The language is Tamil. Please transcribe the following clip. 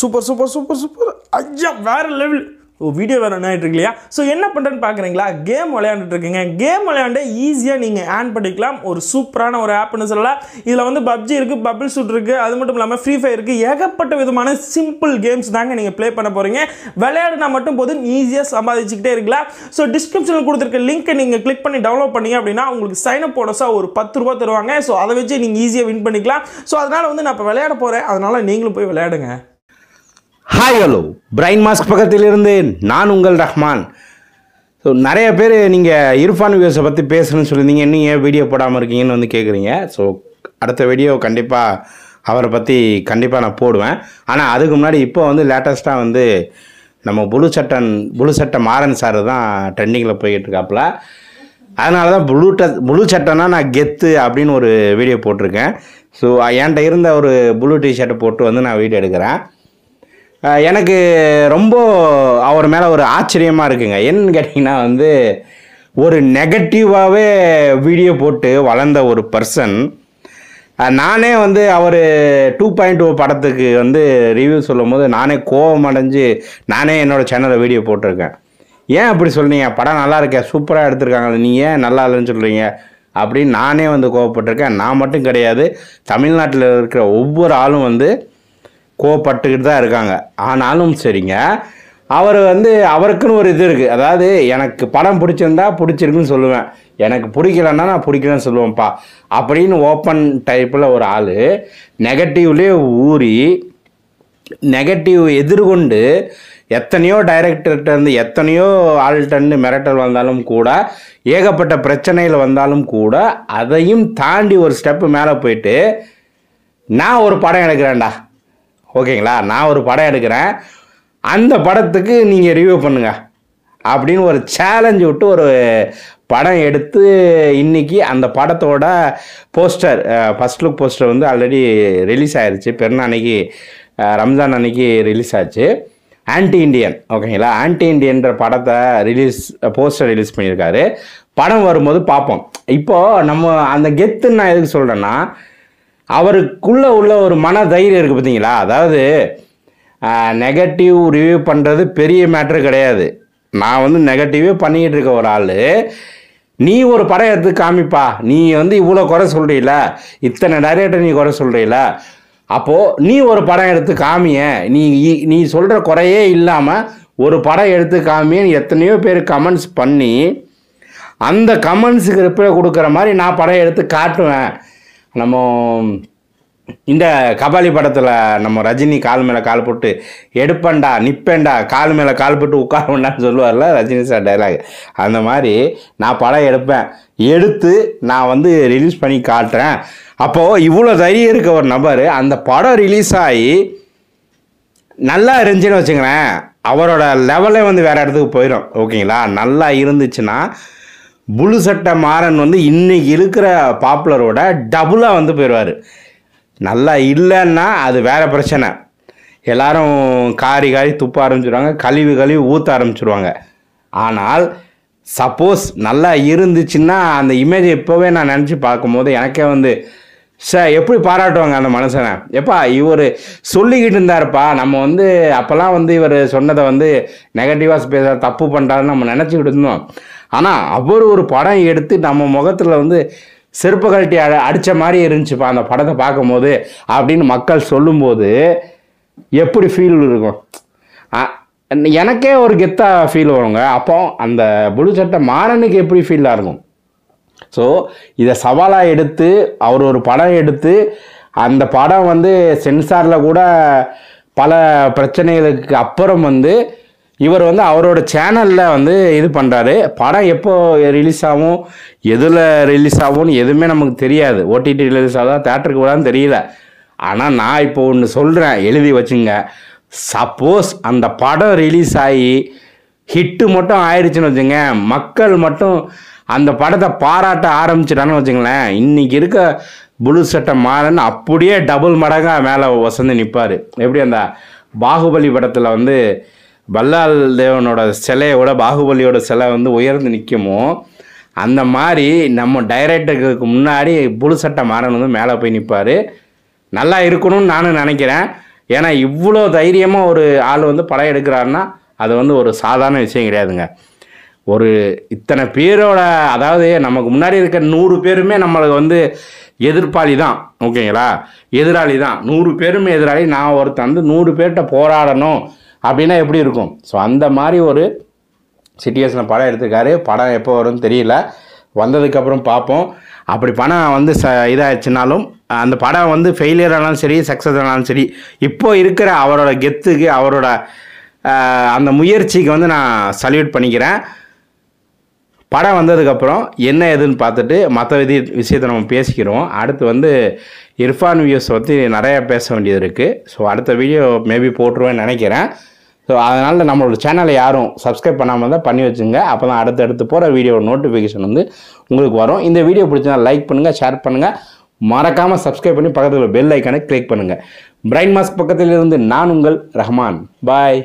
சூப்பர் சூப்பர் சூப்பர் சூப்பர் ஐயா வேற லெவல் ஓ வீடியோ வேறு என்ன ஆகிட்டு இல்லையா ஸோ என்ன பண்ணுறேன்னு பார்க்குறீங்களா கேம் இருக்கீங்க கேம் விளையாண்டு ஈஸியாக நீங்கள் ஆன் பண்ணிக்கலாம் ஒரு சூப்பரான ஒரு ஆப்னு சொல்லலாம் இதில் வந்து பப்ஜி இருக்குது பபிள் ஷூட் இருக்குது அது மட்டும் இல்லாமல் ஃப்ரீ ஃபயர் இருக்குது ஏகப்பட்ட விதமான சிம்பிள் கேம்ஸ் தாங்க நீங்கள் ப்ளே பண்ண போகிறீங்க விளையாடினா மட்டும் போது ஈஸியாக சம்பாதிச்சுக்கிட்டே இருக்கலாம் ஸோ டிஸ்கிரிப்ஷனில் கொடுத்துருக்க லிங்க்கை நீங்கள் கிளிக் பண்ணி டவுன்லோட் பண்ணீங்க அப்படின்னா உங்களுக்கு சைன் அப் போனஸாக ஒரு பத்து ரூபா தருவாங்க ஸோ அதை வச்சு நீங்கள் ஈஸியாக வின் பண்ணிக்கலாம் ஸோ அதனால் வந்து நான் இப்போ விளையாட போகிறேன் அதனால் நீங்களும் போய் விளையாடுங்க ஹாய் ஹலோ பிரைன் மாஸ்க் இருந்து நான் உங்கள் ரஹ்மான் ஸோ நிறைய பேர் நீங்கள் இரஃபான் வியூஸை பற்றி பேசுகிறேன்னு சொல்லியிருந்தீங்க இன்னும் ஏன் வீடியோ போடாமல் இருக்கீங்கன்னு வந்து கேட்குறீங்க ஸோ அடுத்த வீடியோ கண்டிப்பாக அவரை பற்றி கண்டிப்பாக நான் போடுவேன் ஆனால் அதுக்கு முன்னாடி இப்போ வந்து லேட்டஸ்ட்டாக வந்து நம்ம புழு சட்டன் புழு சட்டை மாறன் சார் தான் ட்ரெண்டிங்கில் போய்கிட்ருக்காப்புல அதனால தான் புழு ட புழு சட்டைனா நான் கெத்து அப்படின்னு ஒரு வீடியோ போட்டிருக்கேன் ஸோ என்கிட்ட இருந்த ஒரு புழு டிஷர்ட்டை போட்டு வந்து நான் வீடியோ எடுக்கிறேன் எனக்கு ரொம்ப அவர் மேலே ஒரு ஆச்சரியமாக இருக்குங்க என்னன்னு கேட்டிங்கன்னா வந்து ஒரு நெகட்டிவாகவே வீடியோ போட்டு வளர்ந்த ஒரு பர்சன் நானே வந்து அவர் டூ பாயிண்ட் டூ படத்துக்கு வந்து ரிவ்யூ சொல்லும் போது நானே கோபம் அடைஞ்சு நானே என்னோடய சேனலில் வீடியோ போட்டிருக்கேன் ஏன் அப்படி சொல்கிறீங்க படம் நல்லா இருக்கேன் சூப்பராக எடுத்திருக்காங்க நீ ஏன் நல்லா இல்லைன்னு சொல்கிறீங்க அப்படின்னு நானே வந்து கோவப்பட்டிருக்கேன் நான் மட்டும் கிடையாது தமிழ்நாட்டில் இருக்கிற ஒவ்வொரு ஆளும் வந்து கோவப்பட்டுக்கிட்டு தான் இருக்காங்க ஆனாலும் சரிங்க அவர் வந்து அவருக்குன்னு ஒரு இது இருக்குது அதாவது எனக்கு படம் பிடிச்சிருந்தா பிடிச்சிருக்குன்னு சொல்லுவேன் எனக்கு பிடிக்கலன்னா நான் பிடிக்கலன்னு சொல்லுவேன்ப்பா அப்படின்னு ஓப்பன் டைப்பில் ஒரு ஆள் நெகட்டிவ்லேயே ஊறி நெகட்டிவ் எதிர்கொண்டு எத்தனையோ இருந்து எத்தனையோ ஆள்கிட்டருந்து மிரட்டல் வந்தாலும் கூட ஏகப்பட்ட பிரச்சனையில் வந்தாலும் கூட அதையும் தாண்டி ஒரு ஸ்டெப்பு மேலே போயிட்டு நான் ஒரு படம் எடுக்கிறேன்டா ஓகேங்களா நான் ஒரு படம் எடுக்கிறேன் அந்த படத்துக்கு நீங்கள் ரிவ்யூ பண்ணுங்கள் அப்படின்னு ஒரு சேலஞ்சு விட்டு ஒரு படம் எடுத்து இன்றைக்கி அந்த படத்தோட போஸ்டர் ஃபஸ்ட் லுக் போஸ்டர் வந்து ஆல்ரெடி ரிலீஸ் ஆயிடுச்சு பெருநாள் அன்னைக்கு ரம்ஜான் அன்னைக்கு ரிலீஸ் ஆச்சு ஆன்டி இண்டியன் ஓகேங்களா ஆன்டி இண்டியன்ற படத்தை ரிலீஸ் போஸ்டர் ரிலீஸ் பண்ணியிருக்காரு படம் வரும்போது பார்ப்போம் இப்போது நம்ம அந்த கெத்துன்னு நான் எதுக்கு சொல்கிறேன்னா அவருக்குள்ளே உள்ள ஒரு மன தைரியம் இருக்குது பார்த்தீங்களா அதாவது நெகட்டிவ் ரிவ்யூ பண்ணுறது பெரிய மேட்ரு கிடையாது நான் வந்து நெகட்டிவே பண்ணிக்கிட்டு இருக்க ஒரு ஆள் நீ ஒரு படம் எடுத்து காமிப்பா நீ வந்து இவ்வளோ குறை சொல்கிறீல இத்தனை டைரக்டர் நீ குறை சொல்கிறீல அப்போது நீ ஒரு படம் எடுத்து காமிய நீ நீ சொல்கிற குறையே இல்லாமல் ஒரு படம் எடுத்து காமின்னு எத்தனையோ பேர் கமெண்ட்ஸ் பண்ணி அந்த கமெண்ட்ஸுக்கு ரிப்ளை கொடுக்குற மாதிரி நான் படம் எடுத்து காட்டுவேன் நம்ம இந்த கபாலி படத்தில் நம்ம ரஜினி கால் மேலே கால் போட்டு எடுப்பேன்டா நிற்பேன்டா கால் மேலே கால் போட்டு வேண்டாம்னு சொல்லுவார்ல ரஜினி சார் டைலாக் அந்த மாதிரி நான் படம் எடுப்பேன் எடுத்து நான் வந்து ரிலீஸ் பண்ணி காட்டுறேன் அப்போது இவ்வளோ தைரியம் இருக்க ஒரு நபர் அந்த படம் ரிலீஸ் ஆகி நல்லா இருந்துச்சுன்னு வச்சுக்கிறேன் அவரோட லெவலே வந்து வேறு இடத்துக்கு போயிடும் ஓகேங்களா நல்லா இருந்துச்சுன்னா புழு சட்டை மாறன் வந்து இன்றைக்கி இருக்கிற பாப்புலரோட டபுளாக வந்து போயிடுவார் நல்லா இல்லைன்னா அது வேறு பிரச்சனை எல்லாரும் காரி காரி துப்ப ஆரம்பிச்சிடுவாங்க கழிவு கழிவு ஊற்ற ஆரம்பிச்சிடுவாங்க ஆனால் சப்போஸ் நல்லா இருந்துச்சுன்னா அந்த இமேஜை இப்போவே நான் நினச்சி பார்க்கும்போது எனக்கே வந்து சார் எப்படி பாராட்டுவாங்க அந்த மனுஷனை எப்பா இவர் சொல்லிக்கிட்டு இருந்தாருப்பா நம்ம வந்து அப்போல்லாம் வந்து இவர் சொன்னதை வந்து நெகட்டிவாக பேச தப்பு பண்ணுறாருன்னு நம்ம நினச்சிக்கிட்டு இருந்தோம் ஆனால் அவர் ஒரு படம் எடுத்து நம்ம முகத்தில் வந்து செருப்பு கழட்டி அ அடித்த மாதிரி இருந்துச்சுப்பா அந்த படத்தை பார்க்கும்போது அப்படின்னு மக்கள் சொல்லும்போது எப்படி ஃபீல் இருக்கும் எனக்கே ஒரு கெத்தாக ஃபீல் வருங்க அப்போ அந்த புழு சட்டை மாறனுக்கு எப்படி ஃபீலாக இருக்கும் ஸோ இதை சவாலாக எடுத்து அவர் ஒரு படம் எடுத்து அந்த படம் வந்து சென்சாரில் கூட பல பிரச்சனைகளுக்கு அப்புறம் வந்து இவர் வந்து அவரோட சேனலில் வந்து இது பண்ணுறாரு படம் எப்போ ரிலீஸ் ஆகும் எதில் ரிலீஸ் ஆகும்னு எதுவுமே நமக்கு தெரியாது ஓடிடி ரிலீஸ் ஆகுதா தேட்டருக்கு விடான்னு தெரியல ஆனால் நான் இப்போ ஒன்று சொல்கிறேன் எழுதி வச்சுங்க சப்போஸ் அந்த படம் ரிலீஸ் ஆகி ஹிட்டு மட்டும் ஆயிடுச்சுன்னு வச்சுங்க மக்கள் மட்டும் அந்த படத்தை பாராட்ட ஆரம்பிச்சிட்டான்னு வச்சுங்களேன் இன்றைக்கி இருக்க புளு சட்டை மாறன் அப்படியே டபுள் மடங்காக மேலே வசந்து நிற்பார் எப்படி அந்த பாகுபலி படத்தில் வந்து பல்லால் தேவனோட சிலையோட பாகுபலியோட சிலை வந்து உயர்ந்து நிற்குமோ அந்த மாதிரி நம்ம டைரக்டருக்கு முன்னாடி புளு சட்டை மாறன் வந்து மேலே போய் நிற்பார் நல்லா இருக்கணும்னு நானும் நினைக்கிறேன் ஏன்னா இவ்வளோ தைரியமாக ஒரு ஆள் வந்து படம் எடுக்கிறாருன்னா அது வந்து ஒரு சாதாரண விஷயம் கிடையாதுங்க ஒரு இத்தனை பேரோட அதாவது நமக்கு முன்னாடி இருக்க நூறு பேருமே நம்மளுக்கு வந்து எதிர்ப்பாளி தான் ஓகேங்களா எதிராளி தான் நூறு பேருமே எதிராளி நான் ஒருத்தர் வந்து நூறு பேர்கிட்ட போராடணும் அப்படின்னா எப்படி இருக்கும் ஸோ அந்த மாதிரி ஒரு சிட்டிஎஸில் படம் எடுத்துருக்காரு படம் எப்போ வரும்னு தெரியல வந்ததுக்கப்புறம் பார்ப்போம் அப்படி படம் வந்து ச இதாகிடுச்சுனாலும் அந்த படம் வந்து ஃபெயிலியர் ஆனாலும் சரி சக்ஸஸ் ஆனாலும் சரி இப்போது இருக்கிற அவரோட கெத்துக்கு அவரோட அந்த முயற்சிக்கு வந்து நான் சல்யூட் பண்ணிக்கிறேன் படம் வந்ததுக்கப்புறம் என்ன ஏதுன்னு பார்த்துட்டு மற்ற விதி விஷயத்தை நம்ம பேசிக்கிறோம் அடுத்து வந்து இர்ஃபான் வியூஸ் பற்றி நிறையா பேச வேண்டியது இருக்குது ஸோ அடுத்த வீடியோ மேபி போட்டுருவேன்னு நினைக்கிறேன் ஸோ அதனால் நம்மளோட சேனலை யாரும் சப்ஸ்கிரைப் பண்ணாமல் தான் பண்ணி வச்சுங்க அப்போ தான் அடுத்தடுத்து போகிற வீடியோ நோட்டிஃபிகேஷன் வந்து உங்களுக்கு வரும் இந்த வீடியோ பிடிச்சதுனா லைக் பண்ணுங்கள் ஷேர் பண்ணுங்கள் மறக்காமல் சப்ஸ்கிரைப் பண்ணி பக்கத்தில் பெல் ஐக்கானை கிளிக் பண்ணுங்கள் பிரைன் மாஸ்க் பக்கத்தில் இருந்து நான் உங்கள் ரஹ்மான் பாய்